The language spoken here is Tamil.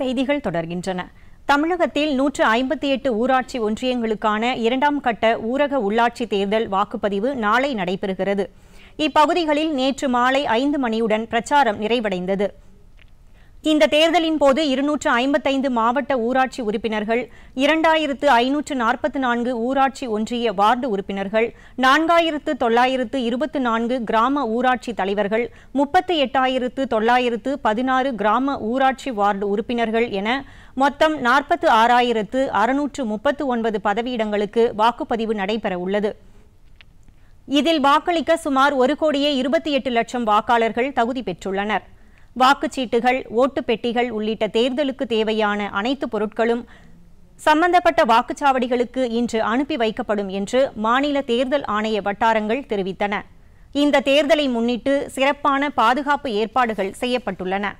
செய்திகள் தொடர்கின்றன தமிழகத்தில் நூற்று ஐம்பத்தி எட்டு ஊராட்சி ஒன்றியங்களுக்கான இரண்டாம் கட்ட ஊரக உள்ளாட்சி தேர்தல் வாக்குப்பதிவு நாளை நடைபெறுகிறது இப்பகுதிகளில் நேற்று மாலை ஐந்து மணியுடன் பிரச்சாரம் நிறைவடைந்தது இந்த தேர்தலின் போது இருநூற்று ஐம்பத்தைந்து மாவட்ட ஊராட்சி உறுப்பினர்கள் இரண்டாயிரத்து ஐநூற்று நாற்பத்தி நான்கு ஊராட்சி ஒன்றிய வார்டு உறுப்பினர்கள் நான்காயிரத்து தொள்ளாயிரத்து இருபத்தி நான்கு கிராம ஊராட்சி தலைவர்கள் முப்பத்தி எட்டாயிரத்து தொள்ளாயிரத்து பதினாறு கிராம ஊராட்சி வார்டு உறுப்பினர்கள் என மொத்தம் நாற்பத்து ஆறாயிரத்து அறுநூற்று முப்பத்து ஒன்பது பதவியிடங்களுக்கு வாக்குப்பதிவு நடைபெற உள்ளது இதில் வாக்களிக்க சுமார் ஒரு கோடியே இருபத்தி எட்டு லட்சம் வாக்காளர்கள் தகுதி பெற்றுள்ளனர் வாக்குச்சீட்டுகள் ஓட்டு பெட்டிகள் உள்ளிட்ட தேர்தலுக்கு தேவையான அனைத்து பொருட்களும் சம்பந்தப்பட்ட வாக்குச்சாவடிகளுக்கு இன்று அனுப்பி வைக்கப்படும் என்று மாநில தேர்தல் ஆணைய வட்டாரங்கள் தெரிவித்தன இந்த தேர்தலை முன்னிட்டு சிறப்பான பாதுகாப்பு ஏற்பாடுகள் செய்யப்பட்டுள்ளன